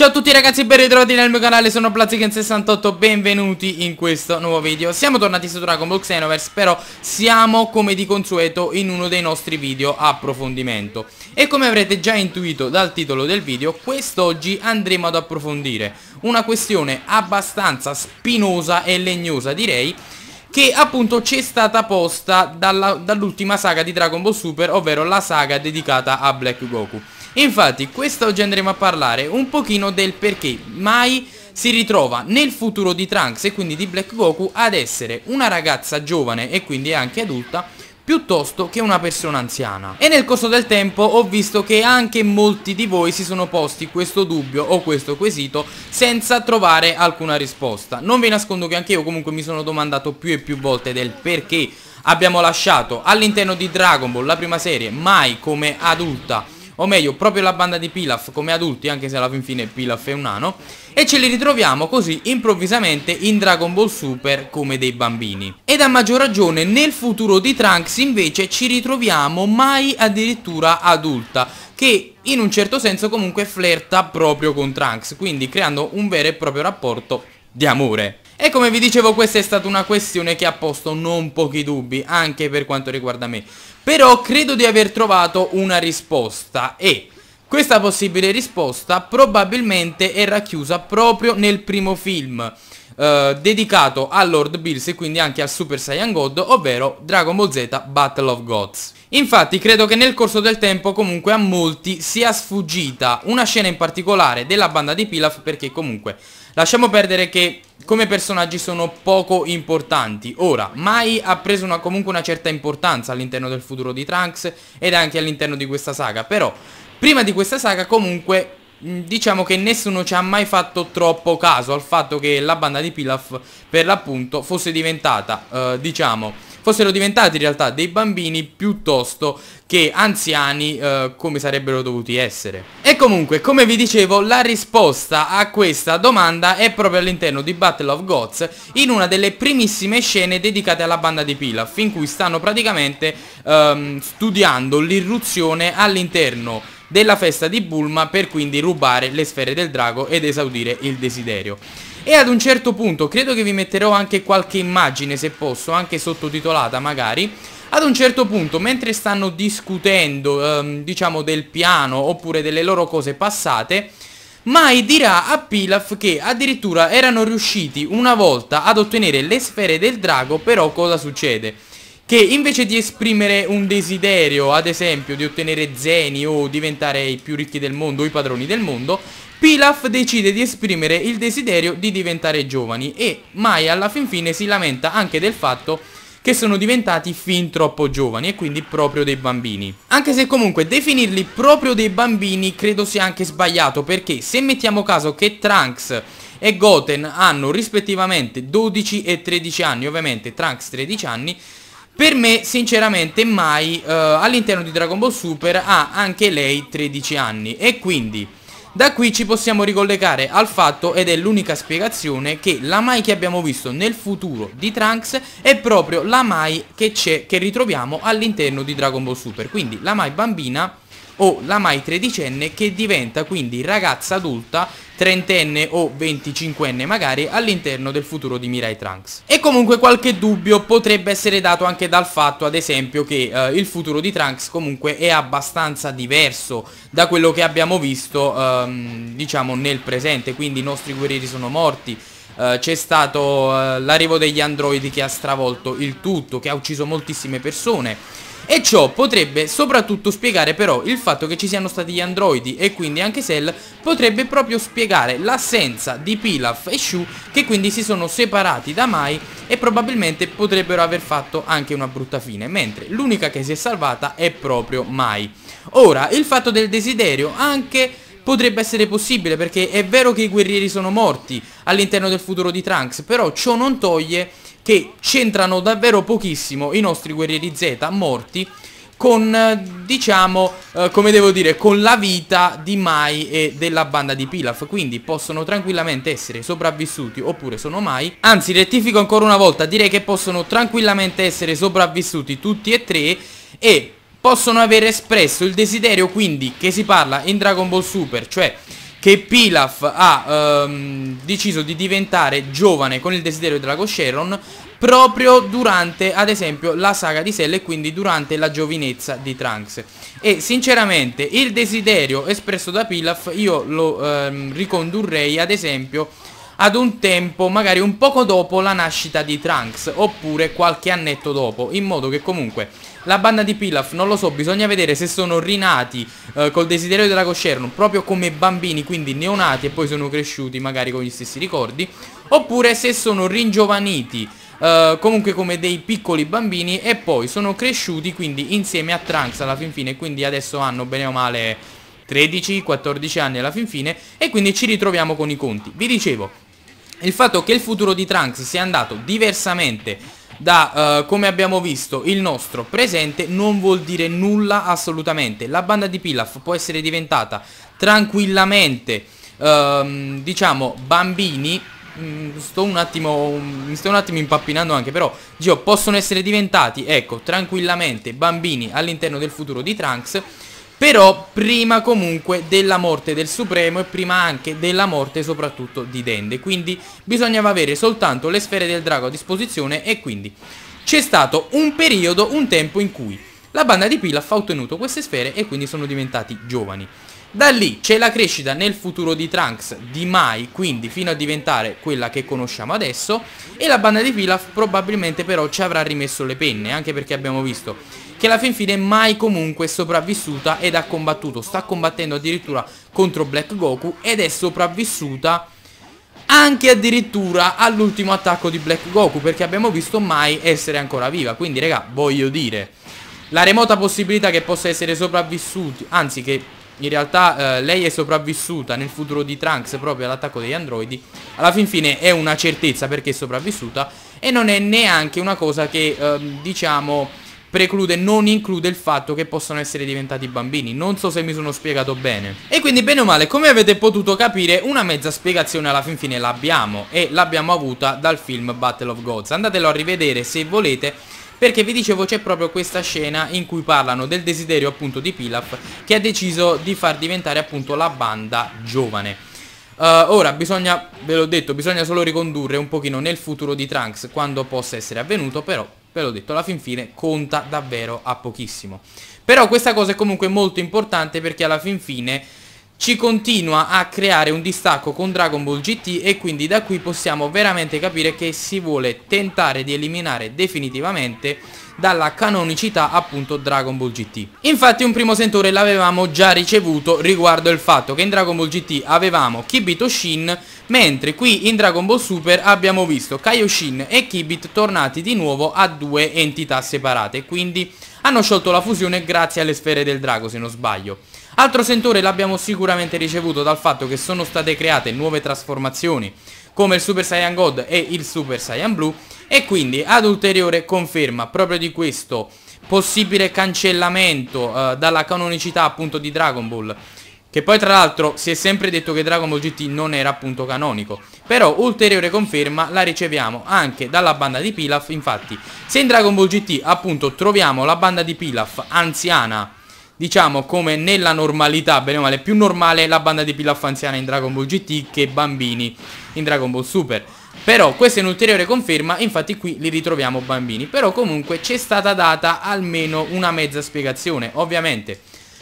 Ciao a tutti ragazzi e ben ritrovati nel mio canale, sono Blaziken68, benvenuti in questo nuovo video Siamo tornati su Dragon Ball Xenoverse, però siamo come di consueto in uno dei nostri video approfondimento E come avrete già intuito dal titolo del video, quest'oggi andremo ad approfondire una questione abbastanza spinosa e legnosa direi che appunto ci è stata posta dall'ultima dall saga di Dragon Ball Super, ovvero la saga dedicata a Black Goku Infatti questa oggi andremo a parlare un pochino del perché mai si ritrova nel futuro di Trunks e quindi di Black Goku ad essere una ragazza giovane e quindi anche adulta piuttosto che una persona anziana. E nel corso del tempo ho visto che anche molti di voi si sono posti questo dubbio o questo quesito senza trovare alcuna risposta. Non vi nascondo che anche io comunque mi sono domandato più e più volte del perché abbiamo lasciato all'interno di Dragon Ball la prima serie mai come adulta o meglio proprio la banda di Pilaf come adulti anche se alla fin fine Pilaf è un nano e ce li ritroviamo così improvvisamente in Dragon Ball Super come dei bambini. Ed a maggior ragione nel futuro di Trunks invece ci ritroviamo mai addirittura adulta che in un certo senso comunque flirta proprio con Trunks quindi creando un vero e proprio rapporto di amore. E come vi dicevo questa è stata una questione che ha posto non pochi dubbi anche per quanto riguarda me Però credo di aver trovato una risposta e questa possibile risposta probabilmente è racchiusa proprio nel primo film eh, dedicato a Lord Bills e quindi anche al Super Saiyan God, ovvero Dragon Ball Z Battle of Gods. Infatti credo che nel corso del tempo comunque a molti sia sfuggita una scena in particolare della banda di Pilaf perché comunque lasciamo perdere che come personaggi sono poco importanti. Ora, Mai ha preso una, comunque una certa importanza all'interno del futuro di Trunks ed anche all'interno di questa saga, però prima di questa saga comunque diciamo che nessuno ci ha mai fatto troppo caso al fatto che la banda di Pilaf per l'appunto fosse diventata, eh, diciamo, fossero diventati in realtà dei bambini piuttosto che anziani eh, come sarebbero dovuti essere. E comunque, come vi dicevo, la risposta a questa domanda è proprio all'interno di Battle of Gods, in una delle primissime scene dedicate alla banda di Pilaf, in cui stanno praticamente ehm, studiando l'irruzione all'interno della festa di Bulma per quindi rubare le sfere del drago ed esaudire il desiderio. E ad un certo punto, credo che vi metterò anche qualche immagine se posso, anche sottotitolata magari, ad un certo punto, mentre stanno discutendo, ehm, diciamo, del piano oppure delle loro cose passate, Mai dirà a Pilaf che addirittura erano riusciti una volta ad ottenere le sfere del drago, però cosa succede? che invece di esprimere un desiderio, ad esempio di ottenere zeni o diventare i più ricchi del mondo o i padroni del mondo, Pilaf decide di esprimere il desiderio di diventare giovani e mai alla fin fine si lamenta anche del fatto che sono diventati fin troppo giovani e quindi proprio dei bambini. Anche se comunque definirli proprio dei bambini credo sia anche sbagliato perché se mettiamo caso che Trunks e Goten hanno rispettivamente 12 e 13 anni, ovviamente Trunks 13 anni, per me sinceramente mai eh, all'interno di Dragon Ball Super ha anche lei 13 anni e quindi da qui ci possiamo ricollegare al fatto ed è l'unica spiegazione che la Mai che abbiamo visto nel futuro di Trunks è proprio la Mai che c'è che ritroviamo all'interno di Dragon Ball Super quindi la Mai bambina o la mai tredicenne che diventa quindi ragazza adulta trentenne o venticinquenne magari all'interno del futuro di Mirai Trunks. E comunque qualche dubbio potrebbe essere dato anche dal fatto ad esempio che eh, il futuro di Trunks comunque è abbastanza diverso da quello che abbiamo visto ehm, diciamo nel presente, quindi i nostri guerrieri sono morti, eh, c'è stato eh, l'arrivo degli androidi che ha stravolto il tutto, che ha ucciso moltissime persone e ciò potrebbe soprattutto spiegare però il fatto che ci siano stati gli androidi e quindi anche Cell potrebbe proprio spiegare l'assenza di Pilaf e Shu che quindi si sono separati da Mai e probabilmente potrebbero aver fatto anche una brutta fine, mentre l'unica che si è salvata è proprio Mai. Ora, il fatto del desiderio anche potrebbe essere possibile perché è vero che i guerrieri sono morti all'interno del futuro di Trunks, però ciò non toglie che c'entrano davvero pochissimo i nostri guerrieri Z morti con, eh, diciamo, eh, come devo dire, con la vita di Mai e della banda di Pilaf. Quindi possono tranquillamente essere sopravvissuti oppure sono Mai. Anzi, rettifico ancora una volta, direi che possono tranquillamente essere sopravvissuti tutti e tre e possono aver espresso il desiderio quindi che si parla in Dragon Ball Super, cioè che Pilaf ha ehm, deciso di diventare giovane con il desiderio di Drago Sharon proprio durante ad esempio la saga di Cell e quindi durante la giovinezza di Trunks e sinceramente il desiderio espresso da Pilaf io lo ehm, ricondurrei ad esempio ad un tempo magari un poco dopo la nascita di Trunks oppure qualche annetto dopo in modo che comunque la banda di Pilaf, non lo so, bisogna vedere se sono rinati eh, col desiderio della Coscerno, proprio come bambini, quindi neonati e poi sono cresciuti magari con gli stessi ricordi, oppure se sono ringiovaniti Uh, comunque come dei piccoli bambini e poi sono cresciuti quindi insieme a Trunks alla fin fine quindi adesso hanno bene o male 13-14 anni alla fin fine e quindi ci ritroviamo con i conti vi dicevo il fatto che il futuro di Trunks sia andato diversamente da, eh, come abbiamo visto, il nostro presente non vuol dire nulla assolutamente. La banda di Pilaf può essere diventata tranquillamente, ehm, diciamo, bambini mm, sto un attimo mi sto un attimo impappinando anche però Gio possono essere diventati ecco tranquillamente bambini all'interno del futuro di Trunks però prima comunque della morte del Supremo e prima anche della morte soprattutto di Dende. Quindi bisognava avere soltanto le sfere del drago a disposizione e quindi c'è stato un periodo, un tempo in cui la banda di Pilaf ha ottenuto queste sfere e quindi sono diventati giovani. Da lì c'è la crescita nel futuro di Trunks di Mai, quindi fino a diventare quella che conosciamo adesso, e la banda di Pilaf probabilmente però ci avrà rimesso le penne, anche perché abbiamo visto che alla fin fine Mai comunque è sopravvissuta ed ha combattuto, sta combattendo addirittura contro Black Goku ed è sopravvissuta anche addirittura all'ultimo attacco di Black Goku, perché abbiamo visto Mai essere ancora viva, quindi raga, voglio dire... La remota possibilità che possa essere sopravvissuti, anzi che in realtà eh, lei è sopravvissuta nel futuro di Trunks proprio all'attacco degli androidi, alla fin fine è una certezza perché è sopravvissuta e non è neanche una cosa che eh, diciamo preclude, non include il fatto che possano essere diventati bambini. Non so se mi sono spiegato bene. E quindi bene o male, come avete potuto capire, una mezza spiegazione alla fin fine l'abbiamo e l'abbiamo avuta dal film Battle of Gods. Andatelo a rivedere se volete. Perché vi dicevo c'è proprio questa scena in cui parlano del desiderio appunto di Pilaf che ha deciso di far diventare appunto la banda giovane. Uh, ora bisogna, ve l'ho detto, bisogna solo ricondurre un pochino nel futuro di Trunks quando possa essere avvenuto però Ve l'ho detto, alla fin fine conta davvero a pochissimo. Però questa cosa è comunque molto importante perché alla fin fine ci continua a creare un distacco con Dragon Ball GT e quindi da qui possiamo veramente capire che si vuole tentare di eliminare definitivamente dalla canonicità appunto Dragon Ball GT. Infatti un primo sentore l'avevamo già ricevuto riguardo il fatto che in Dragon Ball GT avevamo Kibito Shin mentre qui in Dragon Ball Super abbiamo visto Kaioshin e Kibit tornati di nuovo a due entità separate quindi hanno sciolto la fusione grazie alle sfere del drago se non sbaglio. Altro sentore l'abbiamo sicuramente ricevuto dal fatto che sono state create nuove trasformazioni come il Super Saiyan God e il Super Saiyan Blue e quindi ad ulteriore conferma proprio di questo possibile cancellamento eh, dalla canonicità appunto di Dragon Ball che poi tra l'altro si è sempre detto che Dragon Ball GT non era appunto canonico Però ulteriore conferma la riceviamo anche dalla banda di Pilaf Infatti se in Dragon Ball GT appunto troviamo la banda di Pilaf anziana diciamo come nella normalità, bene o male, più normale la banda di pilaffa anziana in Dragon Ball GT che bambini in Dragon Ball Super. Però questa è un'ulteriore conferma, infatti qui li ritroviamo bambini. Però comunque c'è stata data almeno una mezza spiegazione, ovviamente.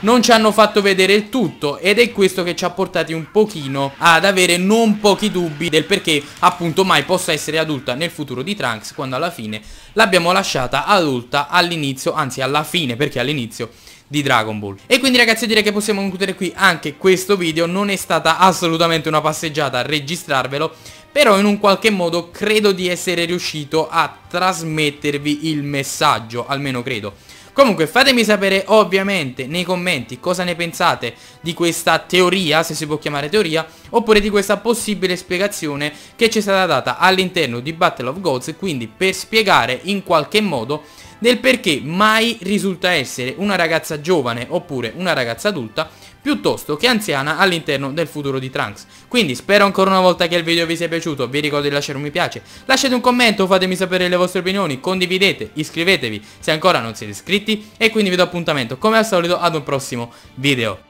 Non ci hanno fatto vedere il tutto ed è questo che ci ha portati un pochino ad avere non pochi dubbi del perché appunto mai possa essere adulta nel futuro di Trunks quando alla fine l'abbiamo lasciata adulta all'inizio, anzi alla fine, perché all'inizio di Dragon Ball E quindi ragazzi direi che possiamo concludere qui anche questo video Non è stata assolutamente una passeggiata a registrarvelo Però in un qualche modo credo di essere riuscito a trasmettervi il messaggio Almeno credo Comunque fatemi sapere ovviamente nei commenti cosa ne pensate di questa teoria, se si può chiamare teoria, oppure di questa possibile spiegazione che ci è stata data all'interno di Battle of Gods, quindi per spiegare in qualche modo del perché mai risulta essere una ragazza giovane oppure una ragazza adulta piuttosto che anziana all'interno del futuro di Trunks. Quindi spero ancora una volta che il video vi sia piaciuto, vi ricordo di lasciare un mi piace, lasciate un commento, fatemi sapere le vostre opinioni, condividete, iscrivetevi se ancora non siete iscritti e quindi vi do appuntamento come al solito ad un prossimo video.